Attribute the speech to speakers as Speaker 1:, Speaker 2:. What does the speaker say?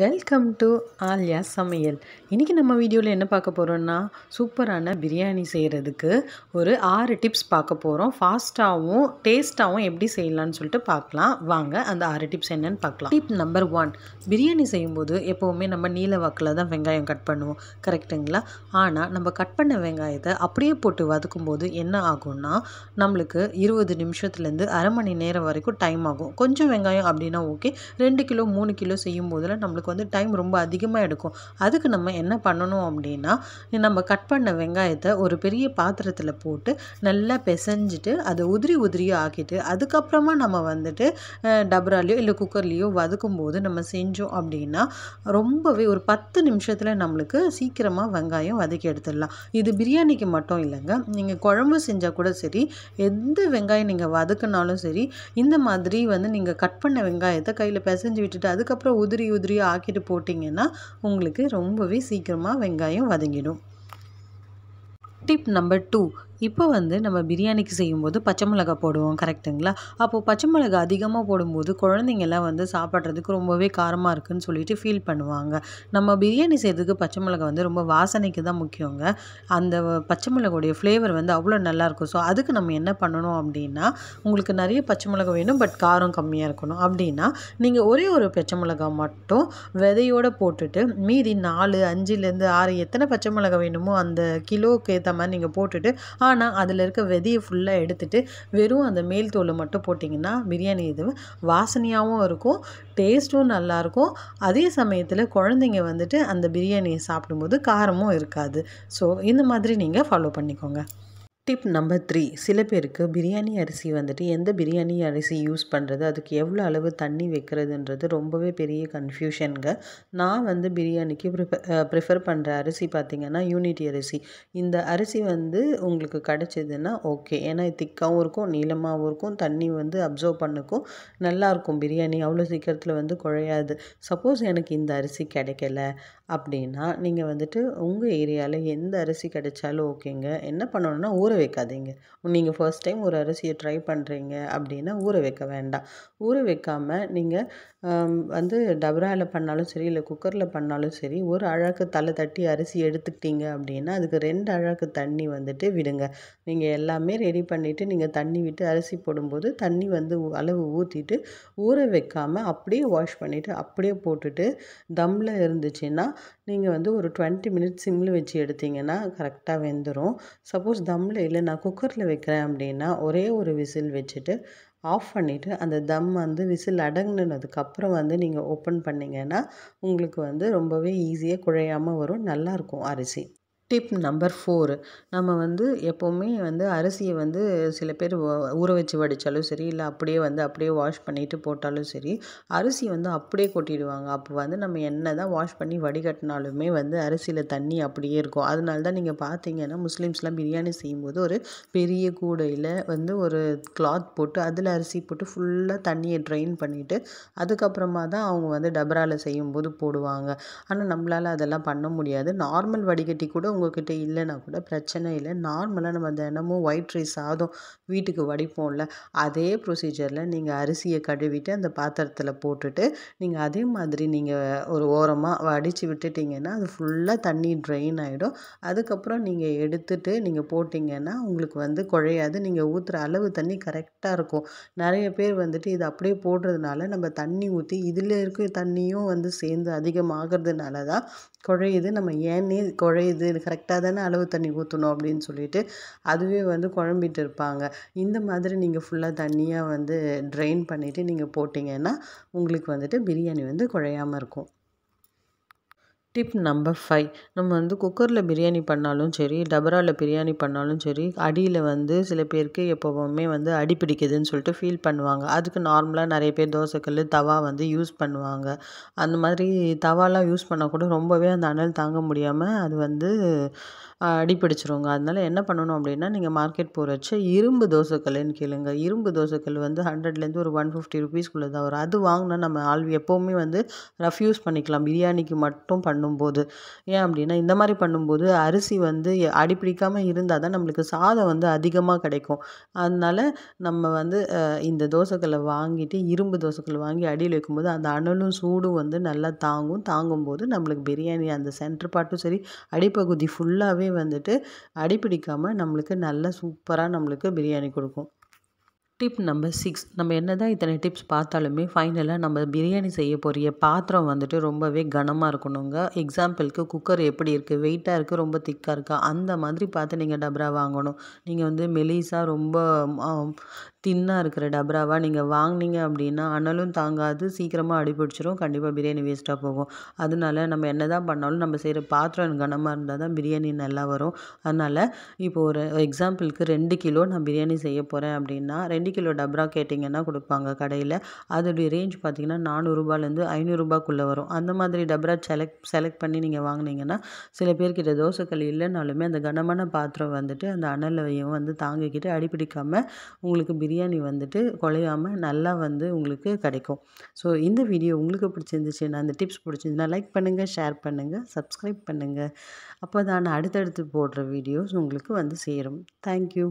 Speaker 1: welcome to Alya சமையல் இன்றைக்கி நம்ம வீடியோவில் என்ன பார்க்க போகிறோன்னா சூப்பரான பிரியாணி செய்கிறதுக்கு ஒரு ஆறு டிப்ஸ் பார்க்க போகிறோம் ஃபாஸ்ட்டாகவும் டேஸ்ட்டாகவும் எப்படி செய்யலான்னு சொல்லிட்டு பார்க்கலாம் வாங்க அந்த ஆறு டிப்ஸ் என்னன்னு பார்க்கலாம் டிப் நம்பர் ஒன் பிரியாணி செய்யும்போது எப்போவுமே நம்ம நீல வாக்கில் தான் வெங்காயம் கட் பண்ணுவோம் கரெக்டுங்களா ஆனால் நம்ம கட் பண்ண வெங்காயத்தை அப்படியே போட்டு வதக்கும் போது என்ன ஆகும்னா நம்மளுக்கு இருபது நிமிஷத்துலேருந்து அரை மணி நேரம் வரைக்கும் டைம் ஆகும் கொஞ்சம் வெங்காயம் அப்படின்னா ஓகே ரெண்டு கிலோ மூணு கிலோ செய்யும் போதில் நம்மளுக்கு நம்மளுக்கு வந்து டைம் ரொம்ப அதிகமாக எடுக்கும் அதுக்கு நம்ம என்ன பண்ணணும் அப்படின்னா நம்ம கட் பண்ண வெங்காயத்தை ஒரு பெரிய பாத்திரத்தில் போட்டு நல்லா பிசைஞ்சிட்டு அதை உதிரி உதிரியோ ஆக்கிட்டு அதுக்கப்புறமா நம்ம வந்துட்டு டபராலையோ இல்லை குக்கர்லேயோ வதக்கும் போது நம்ம செஞ்சோம் அப்படின்னா ரொம்பவே ஒரு பத்து நிமிஷத்தில் நம்மளுக்கு சீக்கிரமாக வெங்காயம் வதக்கி எடுத்துடலாம் இது பிரியாணிக்கு மட்டும் இல்லைங்க நீங்கள் குழம்பு செஞ்சால் கூட சரி எந்த வெங்காயம் நீங்கள் வதக்குனாலும் சரி இந்த மாதிரி வந்து நீங்கள் கட் பண்ண வெங்காயத்தை கையில் பிசைஞ்சு விட்டுட்டு அதுக்கப்புறம் உதிரி உதிரி அப்படியே ஆக்கிட்டு போட்டிங்கன்னா உங்களுக்கு ரொம்பவே சீக்கிரமாக வெங்காயம் வதங்கிடும் டிப் நம்பர் டூ இப்போ வந்து நம்ம பிரியாணிக்கு செய்யும்போது பச்சை மிளகா போடுவோம் கரெக்டுங்களா அப்போது பச்சை மிளகா அதிகமாக போடும்போது குழந்தைங்கள்லாம் வந்து சாப்பிட்றதுக்கு ரொம்பவே காரமாக இருக்குன்னு சொல்லிட்டு ஃபீல் பண்ணுவாங்க நம்ம பிரியாணி செய்யறதுக்கு பச்சை மிளகா வந்து ரொம்ப வாசனைக்கு தான் முக்கியங்க அந்த பச்சை மிளகாவுடைய ஃப்ளேவர் வந்து அவ்வளோ நல்லாயிருக்கும் ஸோ அதுக்கு நம்ம என்ன பண்ணணும் அப்படின்னா உங்களுக்கு நிறைய பச்சை மிளகா வேணும் பட் காரம் கம்மியாக இருக்கணும் அப்படின்னா நீங்கள் ஒரே ஒரு பச்சை மிளகா மட்டும் விதையோடு போட்டுட்டு மீதி நாலு அஞ்சுலேருந்து ஆறு எத்தனை பச்சை மிளகா வேணுமோ அந்த கிலோக்கு ஏற்ற மாதிரி நீங்கள் போட்டுட்டு ஆனால் அதில் இருக்க வெதியை ஃபுல்லாக எடுத்துகிட்டு வெறும் அந்த மேல் தோலை மட்டும் போட்டிங்கன்னா பிரியாணி இது வாசனையாகவும் இருக்கும் டேஸ்ட்டும் நல்லாயிருக்கும் அதே சமயத்தில் குழந்தைங்க வந்துட்டு அந்த பிரியாணியை சாப்பிடும்போது காரமும் இருக்காது ஸோ இந்த மாதிரி நீங்கள் ஃபாலோ பண்ணிக்கோங்க டிப் நம்பர் த்ரீ சில பேருக்கு பிரியாணி அரிசி வந்துட்டு எந்த பிரியாணி அரிசி யூஸ் பண்ணுறது அதுக்கு எவ்வளோ அளவு தண்ணி வைக்கிறதுன்றது ரொம்பவே பெரிய கன்ஃபியூஷனுங்க நான் வந்து பிரியாணிக்கு ப்ரிஃபர் ப்ரிஃபர் பண்ணுற அரிசி பார்த்திங்கன்னா யூனிட்டி அரிசி இந்த அரிசி வந்து உங்களுக்கு கிடச்சிதுன்னா ஓகே ஏன்னா திக்காகவும் இருக்கும் நீளமாகவும் இருக்கும் தண்ணி வந்து அப்சர்வ் பண்ணுக்கும் நல்லாயிருக்கும் பிரியாணி அவ்வளோ சீக்கிரத்தில் வந்து குழையாது சப்போஸ் எனக்கு இந்த அரிசி கிடைக்கல அப்படின்னா நீங்கள் வந்துட்டு உங்கள் ஏரியாவில் எந்த அரிசி கிடைச்சாலும் ஓகேங்க என்ன பண்ணணும்னா ஒரு ஊற வைக்காதீங்க நீங்கள் ஃபர்ஸ்ட் டைம் ஒரு அரிசியை ட்ரை பண்ணுறீங்க அப்படின்னா ஊற வைக்க வேண்டாம் ஊற வைக்காமல் நீங்கள் வந்து டபராவில் பண்ணாலும் சரி இல்லை குக்கரில் பண்ணாலும் சரி ஒரு அழகு தலை தட்டி அரிசி எடுத்துக்கிட்டீங்க அப்படின்னா அதுக்கு ரெண்டு அழகு தண்ணி வந்துட்டு விடுங்க நீங்கள் எல்லாமே ரெடி பண்ணிவிட்டு நீங்கள் தண்ணி விட்டு அரிசி போடும்போது தண்ணி வந்து அளவு ஊற்றிட்டு ஊற வைக்காமல் அப்படியே வாஷ் பண்ணிவிட்டு அப்படியே போட்டுட்டு தம்மில் இருந்துச்சுன்னா நீங்கள் வந்து ஒரு டுவெண்ட்டி மினிட்ஸ் சிம்மில் வச்சு எடுத்திங்கன்னா கரெக்டாக வெந்துடும் சப்போஸ் தம்மில் இல்லை நான் குக்கரில் வைக்கிறேன் அப்படின்னா ஒரே ஒரு விசில் வச்சுட்டு ஆஃப் பண்ணிவிட்டு அந்த தம் வந்து விசில் அடங்கினதுக்கப்புறம் வந்து நீங்கள் ஓப்பன் பண்ணிங்கன்னா உங்களுக்கு வந்து ரொம்பவே ஈஸியாக குழையாமல் வரும் நல்லாயிருக்கும் அரிசி டிப் நம்பர் ஃபோர் நம்ம வந்து எப்போவுமே வந்து அரிசியை வந்து சில பேர் ஊற வச்சு வடித்தாலும் சரி இல்லை அப்படியே வந்து அப்படியே வாஷ் பண்ணிவிட்டு போட்டாலும் சரி அரிசி வந்து அப்படியே கொட்டிடுவாங்க அப்போ வந்து நம்ம என்ன தான் வாஷ் பண்ணி வடிகட்டினாலுமே வந்து அரிசியில் தண்ணி அப்படியே இருக்கும் அதனால தான் நீங்கள் பார்த்தீங்கன்னா முஸ்லீம்ஸ்லாம் பிரியாணி செய்யும்போது ஒரு பெரிய கூடையில் வந்து ஒரு கிளாத் போட்டு அதில் அரிசி போட்டு ஃபுல்லாக தண்ணியை ட்ரெயின் பண்ணிவிட்டு அதுக்கப்புறமா தான் அவங்க வந்து டபராவில் செய்யும்போது போடுவாங்க ஆனால் நம்மளால் அதெல்லாம் பண்ண முடியாது நார்மல் வடிகட்டி கூட உங்ககிட்ட இல்லைனா கூட பிரச்சனை இல்லை நார்மலாக நம்ம தினமும் ஒயிட் ரைஸ் சாதம் வீட்டுக்கு வடிப்போம்ல அதே ப்ரொசீஜரில் நீங்கள் அரிசியை கழுவிட்டு அந்த பாத்திரத்தில் போட்டுட்டு நீங்கள் அதே மாதிரி நீங்கள் ஒரு ஓரமாக வடித்து விட்டுட்டிங்கன்னா அது ஃபுல்லாக தண்ணி ட்ரெயின் ஆகிடும் அதுக்கப்புறம் நீங்கள் எடுத்துட்டு நீங்கள் போட்டிங்கன்னா உங்களுக்கு வந்து குழையாது நீங்கள் ஊற்றுற அளவு தண்ணி கரெக்டாக இருக்கும் நிறைய பேர் வந்துட்டு இது அப்படியே போடுறதுனால நம்ம தண்ணி ஊற்றி இதில் இருக்க தண்ணியும் வந்து சேர்ந்து அதிகமாகிறதுனால தான் குழையுது நம்ம ஏன்னே குழையுது கரெக்டாக தானே அளவு தண்ணி ஊற்றணும் அப்படின்னு சொல்லிட்டு அதுவே வந்து குழம்பிட்டு இருப்பாங்க இந்த மாதிரி நீங்கள் ஃபுல்லாக தண்ணியாக வந்து ட்ரெயின் பண்ணிவிட்டு நீங்கள் போட்டிங்கன்னா உங்களுக்கு வந்துட்டு பிரியாணி வந்து குழையாமல் இருக்கும் டிப் நம்பர் ஃபைவ் நம்ம வந்து குக்கரில் பிரியாணி பண்ணாலும் சரி டபராவில் பிரியாணி பண்ணாலும் சரி அடியில் வந்து சில பேருக்கு எப்போவுமே வந்து அடி பிடிக்குதுன்னு சொல்லிட்டு ஃபீல் பண்ணுவாங்க அதுக்கு நார்மலாக நிறைய பேர் தோசைக்கல் தவா வந்து யூஸ் பண்ணுவாங்க அந்த மாதிரி தவாலாம் யூஸ் பண்ணால் கூட ரொம்பவே அந்த அனல் தாங்க முடியாமல் அது வந்து அடி பிடிச்சிருங்க அதனால் என்ன பண்ணணும் அப்படின்னா நீங்கள் மார்க்கெட் போகிறச்ச இரும்பு தோசைக்கல்லுன்னு கேளுங்க இரும்பு தோசைக்கல் வந்து ஹண்ட்ரட்லேருந்து ஒரு ஒன் ஃபிஃப்டி ருபீஸ்க்குள்ளே தான் வரும் அது வாங்கினா நம்ம ஆள் எப்போவுமே வந்து ரஃப் யூஸ் பண்ணிக்கலாம் பிரியாணிக்கு மட்டும் பண்ண பண்ணும்போது ஏன் அப்படின்னா இந்த மாதிரி பண்ணும்போது அரிசி வந்து அடிப்பிடிக்காமல் இருந்தால் தான் நம்மளுக்கு சாதம் வந்து அதிகமாக கிடைக்கும் அதனால் நம்ம வந்து இந்த தோசைக்களை வாங்கிட்டு இரும்பு தோசைக்கல் வாங்கி அடியில் வைக்கும்போது அந்த அனலும் சூடும் வந்து நல்லா தாங்கும் தாங்கும்போது நம்மளுக்கு பிரியாணி அந்த சென்டர் பாட்டும் சரி அடிப்பகுதி ஃபுல்லாகவே வந்துட்டு அடிப்பிடிக்காமல் நம்மளுக்கு நல்லா சூப்பராக நம்மளுக்கு பிரியாணி கொடுக்கும் டிப் நம்பர் சிக்ஸ் நம்ம என்ன தான் இத்தனை டிப்ஸ் பார்த்தாலுமே ஃபைனலாக நம்ம பிரியாணி செய்ய போகிற பாத்திரம் வந்துட்டு ரொம்பவே கனமாக இருக்கணுங்க எக்ஸாம்பிளுக்கு குக்கர் எப்படி இருக்குது வெயிட்டாக இருக்குது ரொம்ப திக்காக இருக்கா அந்த மாதிரி பார்த்து நீங்கள் டபரா வாங்கணும் நீங்கள் வந்து மெலிசாக ரொம்ப தின்னாக இருக்கிற டபராவாக நீங்கள் வாங்கினீங்க அப்படின்னா அனலும் தாங்காது சீக்கிரமாக அடிபிடிச்சிரும் கண்டிப்பாக பிரியாணி வேஸ்ட்டாக போகும் அதனால நம்ம என்ன தான் பண்ணாலும் நம்ம செய்கிற பாத்திரம் கனமாக இருந்தால் தான் பிரியாணி நல்லா வரும் அதனால் இப்போ ஒரு எக்ஸாம்பிளுக்கு ரெண்டு கிலோ நான் பிரியாணி செய்ய போகிறேன் அப்படின்னா ரெண்டு கிலோ டப்ரா கேட்டிங்கன்னா கொடுப்பாங்க கடையில் அதோடைய ரேஞ்ச் பார்த்திங்கன்னா நானூறுரூபாலேருந்து ஐநூறுரூபாக்குள்ளே வரும் அந்த மாதிரி டப்ரா செலக்ட் செலக்ட் பண்ணி நீங்கள் வாங்கினீங்கன்னா சில பேர்கிட்ட தோசைக்கல் இல்லைனாலுமே அந்த கனமான பாத்திரம் வந்துட்டு அந்த அனலையும் வந்து தாங்கிக்கிட்டு அடிப்பிடிக்காமல் உங்களுக்கு பிரியாணி வந்துட்டு குலையாமல் நல்லா வந்து உங்களுக்கு கிடைக்கும் ஸோ இந்த வீடியோ உங்களுக்கு நான் அந்த டிப்ஸ் பிடிச்சிருந்துச்சுன்னா லைக் பண்ணுங்கள் ஷேர் பண்ணுங்கள் சப்ஸ்கிரைப் பண்ணுங்கள் அப்போ தான் அடுத்தடுத்து போடுற வீடியோஸ் உங்களுக்கு வந்து சேரும் தேங்க்யூ